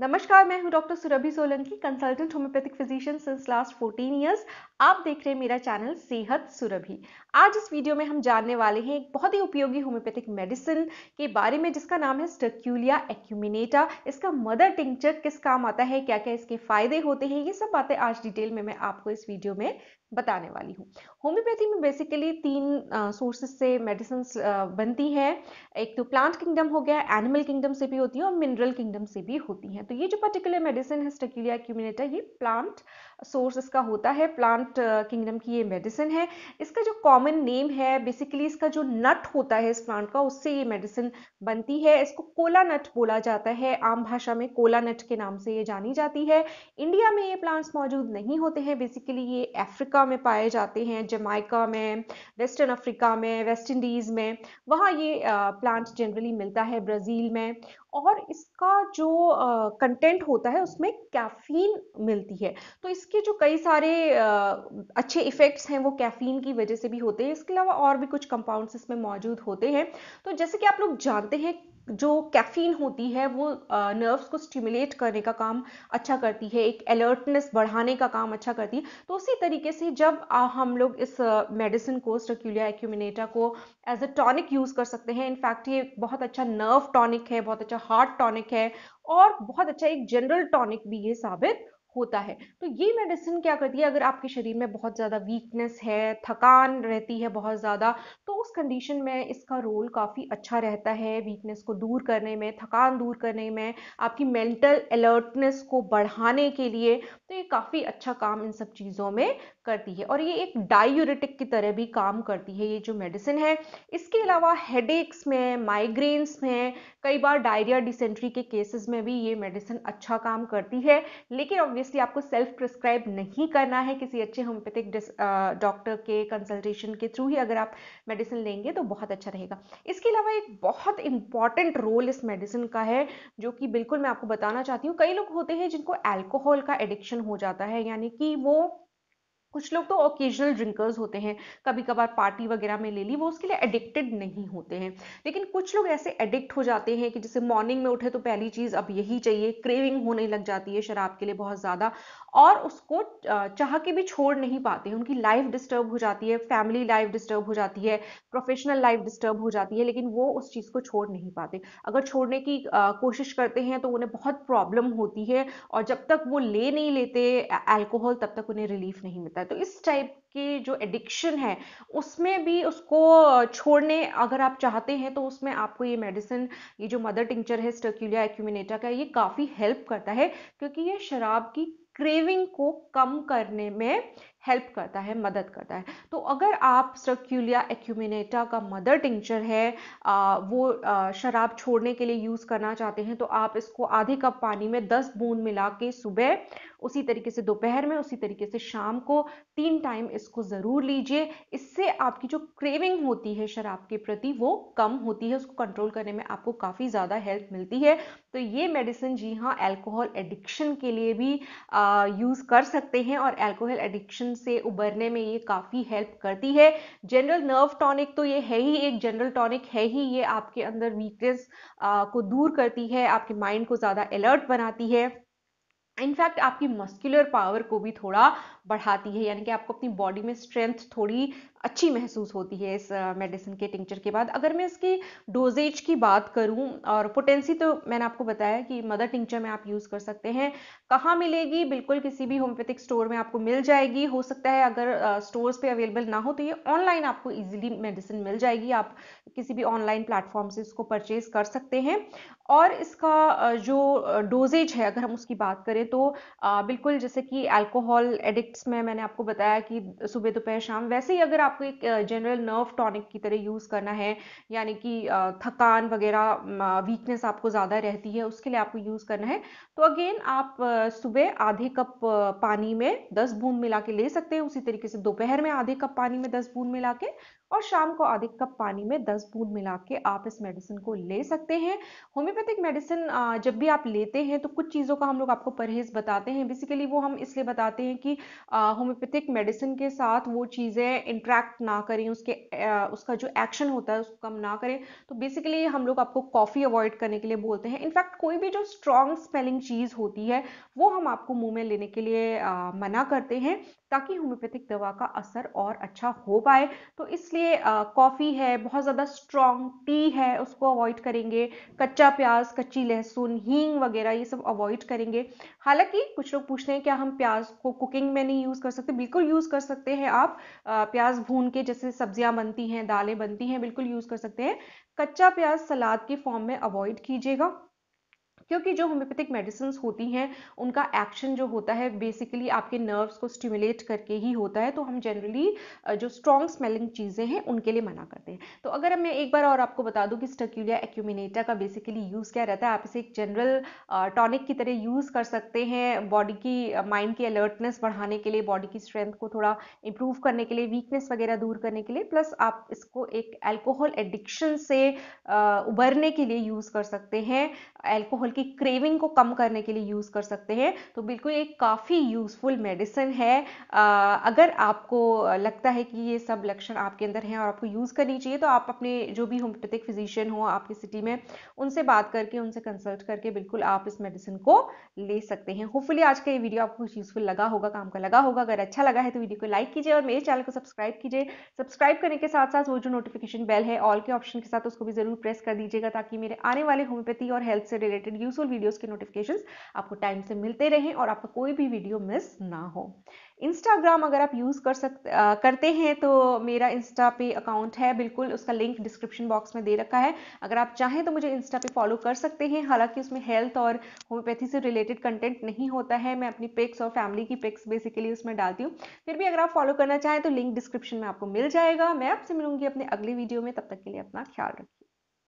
नमस्कार मैं हूं doctor Surabhi Solanki consultant homoeopathic physician since last 14 years आप देख रहे हैं मेरा चैनल सेहत सुरभि आज इस वीडियो में हम जानने वाले हैं एक बहुत ही उपयोगी होम्योपैथिक मेडिसिन के बारे में जिसका नाम है स्टर्क्यूलिया एक्यूमिनेटा इसका मदर टिंचर किस काम आता है क्या क्या इसके फायदे होते हैं ये सब बातें आज डिटेल में मैं आपको इस वीडियो में बताने वाली हूँ होम्योपैथी में बेसिकली तीन सोर्सेस से मेडिसिन बनती हैं एक तो प्लांट किंगडम हो गया एनिमल किंगडम से भी होती है और मिनरल किंगडम से भी होती हैं तो ये जो पर्टिकुलर मेडिसिन है स्टेक्यूलिया क्यूमिनेटा ये प्लांट सोर्स इसका होता है प्लांट किंगडम uh, की ये मेडिसिन है इसका जो कॉमन नेम है बेसिकली इसका जो नट होता है इस प्लांट का उससे ये मेडिसिन बनती है इसको कोला नट बोला जाता है आम भाषा में कोला नट के नाम से ये जानी जाती है इंडिया में ये प्लांट्स मौजूद नहीं होते हैं बेसिकली ये अफ्रीका में पाए जाते हैं जमाइका में वेस्टर्न अफ्रीका में वेस्ट इंडीज़ में वहाँ ये प्लांट uh, जनरली मिलता है ब्राज़ील में और इसका जो कंटेंट होता है उसमें कैफीन मिलती है तो इसके जो कई सारे आ, अच्छे इफ़ेक्ट्स हैं वो कैफीन की वजह से भी होते हैं इसके अलावा और भी कुछ कंपाउंड्स इसमें मौजूद होते हैं तो जैसे कि आप लोग जानते हैं जो कैफीन होती है वो नर्व्स को स्टिमुलेट करने का काम अच्छा करती है एक अलर्टनेस बढ़ाने का काम अच्छा करती है तो उसी तरीके से जब हम लोग इस मेडिसिन को स्टक्यूलिया एक्यूमिनेटा को एज अ टॉनिक यूज़ कर सकते हैं इनफैक्ट ये बहुत अच्छा नर्व टॉनिक है बहुत अच्छा हार्ट टॉनिक है और बहुत अच्छा एक जनरल टॉनिक भी ये साबित होता है तो ये मेडिसिन क्या करती है अगर आपके शरीर में बहुत ज़्यादा वीकनेस है थकान रहती है बहुत ज़्यादा तो उस कंडीशन में इसका रोल काफ़ी अच्छा रहता है वीकनेस को दूर करने में थकान दूर करने में आपकी मेंटल अलर्टनेस को बढ़ाने के लिए तो ये काफ़ी अच्छा काम इन सब चीज़ों में करती है और ये एक डायूरेटिक की तरह भी काम करती है ये जो मेडिसिन है इसके अलावा हेडेक्स में माइग्रेन्स में कई बार डायरिया डिसेंट्री के केसेस में भी ये मेडिसिन अच्छा काम करती है लेकिन ऑब्वियसली आपको सेल्फ प्रिस्क्राइब नहीं करना है किसी अच्छे होम्योपैथिक डॉक्टर के कंसल्टेशन के थ्रू ही अगर आप मेडिसिन लेंगे तो बहुत अच्छा रहेगा इसके अलावा एक बहुत इंपॉर्टेंट रोल इस मेडिसिन का है जो कि बिल्कुल मैं आपको बताना चाहती हूँ कई लोग होते हैं जिनको एल्कोहल का एडिक्शन हो जाता है यानी कि वो कुछ लोग तो ओकेजनल ड्रिंकर्स होते हैं कभी कभार पार्टी वगैरह में ले ली वो उसके लिए एडिक्टेड नहीं होते हैं लेकिन कुछ लोग ऐसे एडिक्ट हो जाते हैं कि जैसे मॉर्निंग में उठे तो पहली चीज़ अब यही चाहिए क्रेविंग होने लग जाती है शराब के लिए बहुत ज़्यादा और उसको चाह के भी छोड़ नहीं पाते हैं उनकी लाइफ डिस्टर्ब हो जाती है फैमिली लाइफ डिस्टर्ब हो जाती है प्रोफेशनल लाइफ डिस्टर्ब हो जाती है लेकिन वो उस चीज़ को छोड़ नहीं पाते अगर छोड़ने की कोशिश करते हैं तो उन्हें बहुत प्रॉब्लम होती है और जब तक वो ले नहीं लेते एल्कोहल तब तक उन्हें रिलीफ नहीं मिलता है तो इस टाइप की जो एडिक्शन है उसमें भी उसको छोड़ने अगर आप चाहते हैं तो उसमें आपको ये मेडिसिन ये जो मदर टिंचर है स्टर्क्यूलिया एक्यूमिनेटा का ये काफ़ी हेल्प करता है क्योंकि ये शराब की क्रेविंग को कम करने में हेल्प करता है मदद करता है तो अगर आप सर्क्यूलिया एक्यूमिनेटा का मदर टिंचर है आ, वो आ, शराब छोड़ने के लिए यूज़ करना चाहते हैं तो आप इसको आधे कप पानी में 10 बूंद मिला के सुबह उसी तरीके से दोपहर में उसी तरीके से शाम को तीन टाइम इसको ज़रूर लीजिए इससे आपकी जो क्रेविंग होती है शराब के प्रति वो कम होती है उसको कंट्रोल करने में आपको काफ़ी ज़्यादा हेल्प मिलती है तो ये मेडिसिन जी हाँ एल्कोहल एडिक्शन के लिए भी आ, यूज़ कर सकते हैं और अल्कोहल एडिक्शन से उबरने में ये काफ़ी हेल्प करती है जनरल नर्व टॉनिक तो ये है ही एक जनरल टॉनिक है ही ये आपके अंदर वीकनेस को दूर करती है आपके माइंड को ज़्यादा अलर्ट बनाती है इनफैक्ट आपकी मस्कुलर पावर को भी थोड़ा बढ़ाती है यानी कि आपको अपनी बॉडी में स्ट्रेंथ थोड़ी अच्छी महसूस होती है इस मेडिसिन के टिंचर के बाद अगर मैं इसकी डोजेज की बात करूं और पोटेंसी तो मैंने आपको बताया कि मदर टिंचर में आप यूज़ कर सकते हैं कहाँ मिलेगी बिल्कुल किसी भी होम्योपैथिक स्टोर में आपको मिल जाएगी हो सकता है अगर स्टोर्स पे अवेलेबल ना हो तो ये ऑनलाइन आपको ईजिली मेडिसिन मिल जाएगी आप किसी भी ऑनलाइन प्लेटफॉर्म से इसको परचेज कर सकते हैं और इसका जो डोजेज है अगर हम उसकी बात करें तो बिल्कुल जैसे कि अल्कोहल एडिक्ट टिप्स में मैंने आपको बताया कि सुबह दोपहर शाम वैसे ही अगर आपको एक जनरल नर्व टॉनिक की तरह यूज़ करना है यानी कि थकान वगैरह वीकनेस आपको ज़्यादा रहती है उसके लिए आपको यूज़ करना है तो अगेन आप सुबह आधे कप पानी में दस बूंद मिला के ले सकते हैं उसी तरीके से दोपहर में आधे कप पानी में दस बूंद मिला के और शाम को आधे कप पानी में 10 बूंद मिला के आप इस मेडिसिन को ले सकते हैं होम्योपैथिक मेडिसिन जब भी आप लेते हैं तो कुछ चीज़ों का हम लोग आपको परहेज बताते हैं बेसिकली वो हम इसलिए बताते हैं कि होम्योपैथिक मेडिसिन के साथ वो चीज़ें इंट्रैक्ट ना करें उसके उसका जो एक्शन होता है उसको कम ना करें तो बेसिकली हम लोग आपको कॉफ़ी अवॉइड करने के लिए बोलते हैं इनफैक्ट कोई भी जो स्ट्रॉन्ग स्मेलिंग चीज़ होती है वो हम आपको मुंह में लेने के लिए मना करते हैं ताकि होम्योपैथिक दवा का असर और अच्छा हो पाए तो इसलिए जैसे कॉफ़ी है बहुत ज़्यादा स्ट्रॉन्ग टी है उसको अवॉइड करेंगे कच्चा प्याज कच्ची लहसुन हींग वगैरह ये सब अवॉइड करेंगे हालांकि कुछ लोग पूछते हैं क्या हम प्याज को कुकिंग में नहीं यूज़ कर सकते बिल्कुल यूज़ कर सकते हैं आप प्याज भून के जैसे सब्जियां बनती हैं दालें बनती हैं बिल्कुल यूज़ कर सकते हैं कच्चा प्याज सलाद के फॉर्म में अवॉइड कीजिएगा क्योंकि जो होम्योपैथिक मेडिसिन होती हैं उनका एक्शन जो होता है बेसिकली आपके नर्व्स को स्टिमुलेट करके ही होता है तो हम जनरली जो स्ट्रॉन्ग स्मेलिंग चीज़ें हैं उनके लिए मना करते हैं तो अगर मैं एक बार और आपको बता दूं कि स्टक्यूलिया एक्यूमिनेटा का बेसिकली यूज़ क्या रहता है आप इसे एक जनरल टॉनिक की तरह यूज़ कर सकते हैं बॉडी की माइंड की अलर्टनेस बढ़ाने के लिए बॉडी की स्ट्रेंथ को थोड़ा इम्प्रूव करने के लिए वीकनेस वगैरह दूर करने के लिए प्लस आप इसको एक एल्कोहल एडिक्शन से उबरने के लिए यूज़ कर सकते हैं एल्कोहल की क्रेविंग को कम करने के लिए यूज़ कर सकते हैं तो बिल्कुल एक काफ़ी यूज़फुल मेडिसिन है आ, अगर आपको लगता है कि ये सब लक्षण आपके अंदर हैं और आपको यूज़ करनी चाहिए तो आप अपने जो भी होम्योपैथिक फिजिशियन हो आपकी सिटी में उनसे बात करके उनसे कंसल्ट करके बिल्कुल आप इस मेडिसिन को ले सकते हैं होपफुली आज का ये वीडियो आपको यूज़फुल लगा होगा काम का लगा होगा अगर अच्छा लगा है तो वीडियो को लाइक कीजिए और मेरे चैनल को सब्सक्राइब कीजिए सब्सक्राइब करने के साथ साथ वो जो नोटिफिकेशन बेल है ऑल के ऑप्शन के साथ उसको भी ज़रूर प्रेस कर दीजिएगा ताकि मेरे आने वाले होम्योपैथी और हेल्थ से रिलेटेड यूजफुल वीडियोस के नोटिफिकेशंस आपको टाइम से मिलते रहें और आपका कोई भी वीडियो मिस ना हो इंस्टाग्राम अगर आप यूज़ कर सकते करते हैं तो मेरा इंस्टा पे अकाउंट है बिल्कुल उसका लिंक डिस्क्रिप्शन बॉक्स में दे रखा है अगर आप चाहें तो मुझे इंस्टा पे फॉलो कर सकते हैं हालांकि उसमें हेल्थ और होम्योपैथी से रिलेटेड कंटेंट नहीं होता है मैं अपनी पिक्स और फैमिली की पिक्स बेसिकली उसमें डालती हूँ फिर भी अगर आप फॉलो करना चाहें तो लिंक डिस्क्रिप्शन में आपको मिल जाएगा मैं आपसे मिलूंगी अपने अगले वीडियो में तब तक के लिए अपना ख्याल रखिए